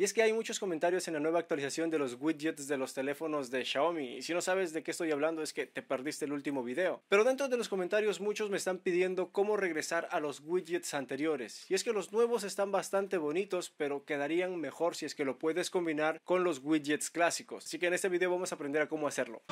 Y es que hay muchos comentarios en la nueva actualización de los widgets de los teléfonos de Xiaomi. Y si no sabes de qué estoy hablando es que te perdiste el último video. Pero dentro de los comentarios muchos me están pidiendo cómo regresar a los widgets anteriores. Y es que los nuevos están bastante bonitos, pero quedarían mejor si es que lo puedes combinar con los widgets clásicos. Así que en este video vamos a aprender a cómo hacerlo.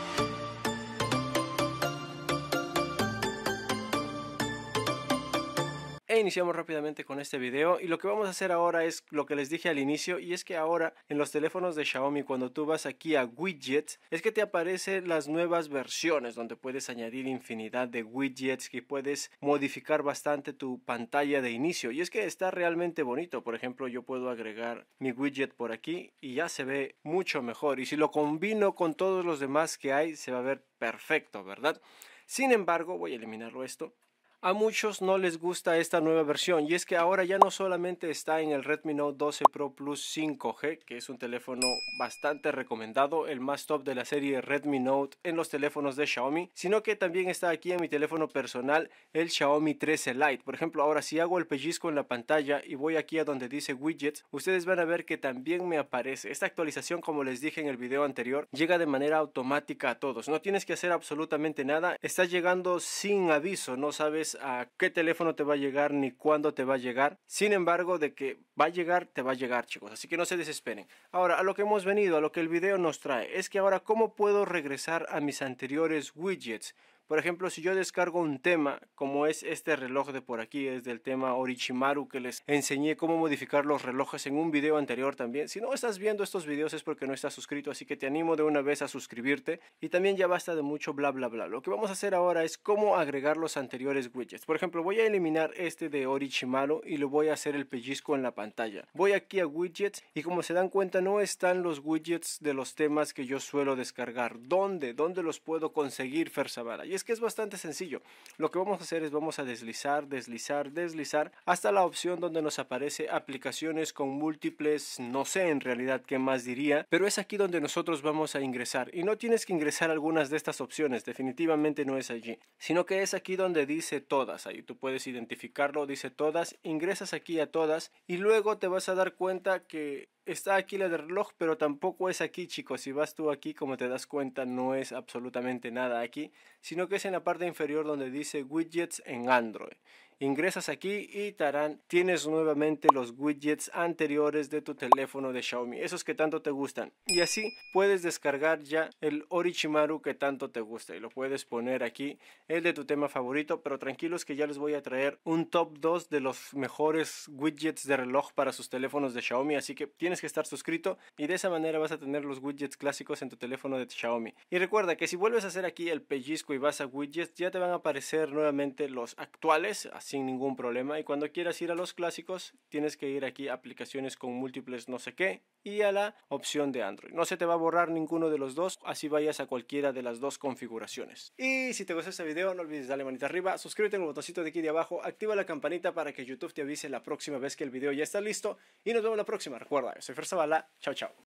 iniciamos rápidamente con este video y lo que vamos a hacer ahora es lo que les dije al inicio y es que ahora en los teléfonos de Xiaomi cuando tú vas aquí a widgets es que te aparecen las nuevas versiones donde puedes añadir infinidad de widgets que puedes modificar bastante tu pantalla de inicio y es que está realmente bonito por ejemplo yo puedo agregar mi widget por aquí y ya se ve mucho mejor y si lo combino con todos los demás que hay se va a ver perfecto verdad sin embargo voy a eliminarlo esto a muchos no les gusta esta nueva versión y es que ahora ya no solamente está en el Redmi Note 12 Pro Plus 5G, que es un teléfono bastante recomendado, el más top de la serie Redmi Note en los teléfonos de Xiaomi, sino que también está aquí en mi teléfono personal el Xiaomi 13 Lite. Por ejemplo, ahora si hago el pellizco en la pantalla y voy aquí a donde dice widgets, ustedes van a ver que también me aparece. Esta actualización, como les dije en el video anterior, llega de manera automática a todos. No tienes que hacer absolutamente nada, está llegando sin aviso, no sabes a qué teléfono te va a llegar ni cuándo te va a llegar. Sin embargo, de que va a llegar, te va a llegar, chicos. Así que no se desesperen. Ahora, a lo que hemos venido, a lo que el video nos trae, es que ahora, ¿cómo puedo regresar a mis anteriores widgets? Por ejemplo, si yo descargo un tema, como es este reloj de por aquí, es del tema Orichimaru, que les enseñé cómo modificar los relojes en un video anterior también. Si no estás viendo estos videos es porque no estás suscrito, así que te animo de una vez a suscribirte. Y también ya basta de mucho bla bla bla. Lo que vamos a hacer ahora es cómo agregar los anteriores widgets. Por ejemplo, voy a eliminar este de Orichimaru y lo voy a hacer el pellizco en la pantalla. Voy aquí a widgets y como se dan cuenta no están los widgets de los temas que yo suelo descargar. ¿Dónde? ¿Dónde los puedo conseguir, Fersavara? es que es bastante sencillo. Lo que vamos a hacer es vamos a deslizar, deslizar, deslizar hasta la opción donde nos aparece aplicaciones con múltiples, no sé en realidad qué más diría, pero es aquí donde nosotros vamos a ingresar y no tienes que ingresar algunas de estas opciones, definitivamente no es allí, sino que es aquí donde dice todas, ahí tú puedes identificarlo, dice todas, ingresas aquí a todas y luego te vas a dar cuenta que está aquí la de reloj, pero tampoco es aquí, chicos. Si vas tú aquí, como te das cuenta, no es absolutamente nada aquí, sino que es en la parte inferior donde dice widgets en Android ingresas aquí y tarán, tienes nuevamente los widgets anteriores de tu teléfono de Xiaomi, esos que tanto te gustan. Y así puedes descargar ya el Orichimaru que tanto te gusta y lo puedes poner aquí, el de tu tema favorito, pero tranquilos que ya les voy a traer un top 2 de los mejores widgets de reloj para sus teléfonos de Xiaomi, así que tienes que estar suscrito y de esa manera vas a tener los widgets clásicos en tu teléfono de Xiaomi. Y recuerda que si vuelves a hacer aquí el pellizco y vas a widgets, ya te van a aparecer nuevamente los actuales, sin ningún problema. Y cuando quieras ir a los clásicos, tienes que ir aquí a aplicaciones con múltiples no sé qué y a la opción de Android. No se te va a borrar ninguno de los dos, así vayas a cualquiera de las dos configuraciones. Y si te gustó este video, no olvides darle manita arriba, suscríbete en el botoncito de aquí de abajo, activa la campanita para que YouTube te avise la próxima vez que el video ya está listo. Y nos vemos la próxima. Recuerda, yo soy Fer Bala. Chao, chao.